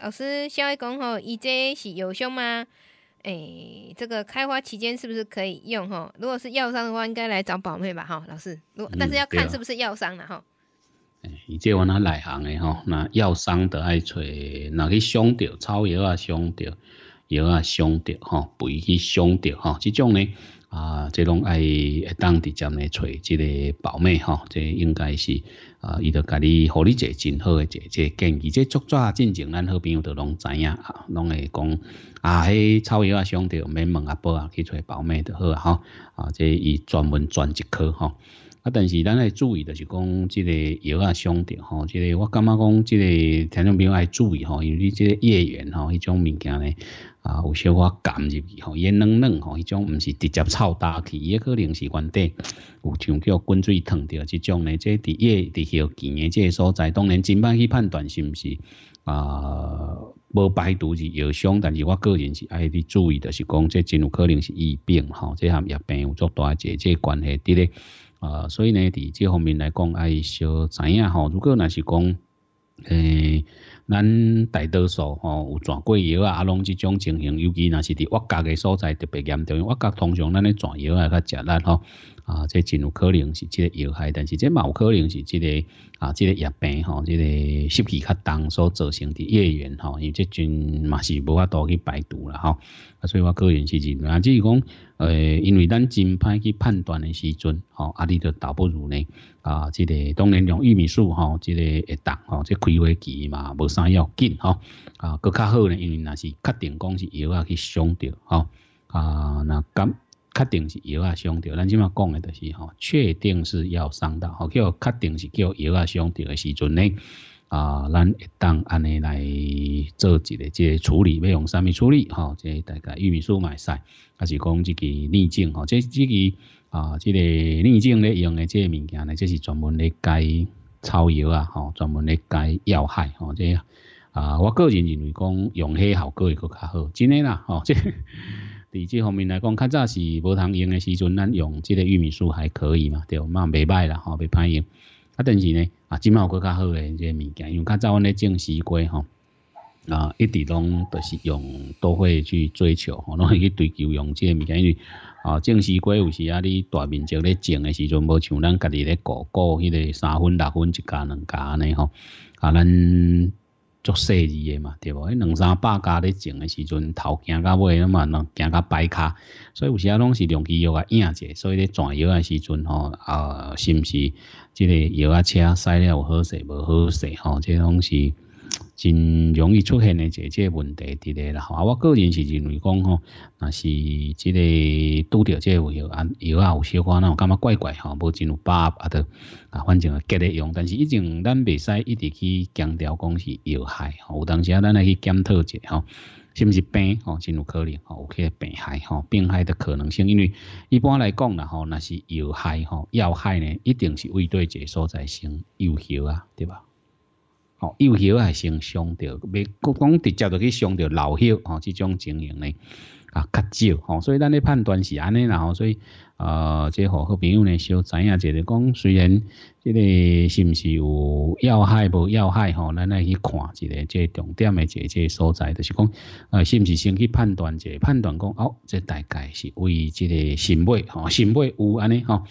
老师，小一讲吼，EJ 是药伤吗？诶，这个开花期间是不是可以用吼？如果是药伤的话，应该来找宝妹吧？哈，老师，如但是要看是不是药伤了哈。哎 e 这我那内行的吼？那药伤的爱找，哪去伤着？草药啊？伤着，药啊？伤着吼，肥去伤着吼，这种呢啊，这种爱当地站内找这个宝妹哈，这应该是。啊，伊就家己你一个真好诶，一个建议即足作进前，咱好朋友都拢知影，啊，拢会讲啊，迄草药啊，相毋免问啊，煲啊，去找来煲咩好啊，吼啊，即伊专门专一科吼。啊，但是咱来注意的就是讲，即个药啊，相对吼，即个我感觉讲，即个听众朋友爱注意吼，因为你即个叶缘吼，迄种物件咧啊，有小我感入去吼，炎软软吼，迄种唔是直接焦大伊也可能是原底。有像叫滚水烫着即种呢，这伫夜伫宵期的这个所在，当然真歹去判断是毋是啊无排毒是药伤，但是我个人是爱伫注意的是讲，这真有可能是疫病吼，这含疫病有作大一这关系伫咧啊，所以呢，伫即方面来讲，爱小知影吼，如果若是讲诶。咱大多数吼有转过药啊，拢即种情形，尤其那是伫我家嘅所在特别严重。我家通常咱咧转药啊，较食咱吼啊，即真有可能是即个药害，但是即冇可能是即个啊，即个疫病吼，即个湿气较重所造成的叶源吼，因为即阵嘛是无法多去排毒啦吼，所以我个人是认为，只是讲诶，因为咱真歹去判断诶时阵吼，阿你就倒不如呢啊，即个当然用玉米素吼，即个会当，吼，即开花期嘛无三要紧吼，啊，佫较好呢，因为那是确定讲是药啊去伤着吼，啊，那敢确定是药啊伤着，咱即马讲的都是吼，确定是要伤到，吼，叫确定是叫药啊伤着的时阵呢，啊，咱当安尼来做一个即个处理，要用啥物处理吼？即大概玉米嘛会晒，还是讲即个逆境吼？即即个啊，即个逆境咧用的即个物件呢，即是专门咧解。草药啊，吼，专门嚟解要害，吼，即系啊，我个人认为讲用起效果会搁较好。真诶啦，吼，即系喺呢方面来讲，较早是无通用诶时阵，咱用即个玉米素还可以嘛，對，嘛未歹啦，吼，未歹用。啊，但是呢，啊，即物有搁较好诶，即个物件，因为较早阮咧种西瓜，吼。啊，一直拢著是用，都会去追求，拢去追求用这个物件，因为啊，正式过有时啊，你大面积咧种的时阵，无像咱家己咧果果，迄个三分、六分一家两家尼吼，啊，咱做细字的嘛，对无？迄两三百家咧种的时阵，头行甲尾嘛，么，行甲摆卡，所以有时啊，拢是用机药啊、药者，所以咧转油的时阵吼，啊，是不是？即个药啊、车了有好势无好势吼，这拢是。真容易出现的这这问题，伫咧啦吼。啊，我个人是认为讲吼，那是即个拄着这药啊，药啊有小可那感觉怪怪吼，无真有把握啊，都啊，反正啊，隔日用。但是以前咱袂使一直去强调讲是药害，吼，有当时啊，咱来去检讨者吼，是不是病吼，真有可能吼，有个病害吼，病害的可能性，因为一般来讲啦吼，那是药害吼，药害呢一定是会对这所在生有效啊，对吧？幼小也先伤到，未讲直接就去伤到老小哦，这种情形呢啊较少哦，所以咱咧判断是安尼然后，所以呃，这好好朋友呢，小知影就是讲，虽然这个是毋是有要害无要害吼，咱来去看这个这重点的这这所在就是讲，呃，是毋是先去判断这判断讲，哦，这大概是为这个心脉吼，心脉有安尼吼。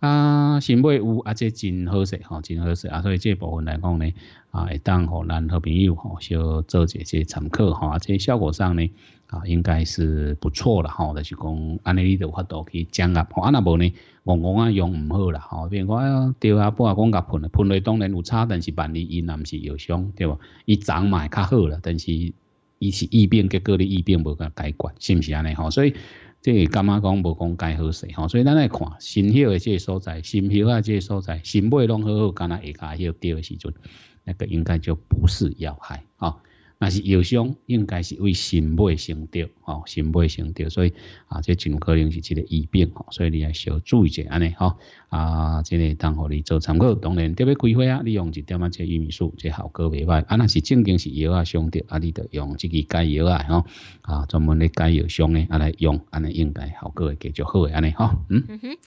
啊，新买有，啊，这真好势吼，真好势啊，所以这部分来讲呢，啊，会当互咱好朋友吼，小做一些参考啊，这效果上呢，啊，应该是不错啦吼，就是讲安尼你有发到去讲啊，吼。啊，那无呢，我我啊用唔好啦吼，如讲啊，呀，对啊，半讲甲喷，喷咧，当然有差，但是万一伊若毋是药伤，对无？伊长买较好啦，但是伊是疫病，结果哩疫病无甲解决，是毋是安尼吼？所以。即个干嘛讲无讲该好势吼？所以咱来看新晓的即个所在，新晓啊即个所在，新尾拢好好，干那下家晓跌的时阵，那个应该就不是要害啊。那是药伤，应该是为心脉伤到，哦，心脉伤到，所以啊，这尽可能是一个疫病，吼、所以你要小注意一下安尼吼，啊，这个当互你做参考，当然特别规划啊，你用一点啊这玉米素，这效果袂歹，啊，那是正经是药啊伤到，啊，你着用自己解药啊，吼，啊，专门咧解药伤的，啊来用，安尼应该效果会继较好诶，安尼吼，嗯哼。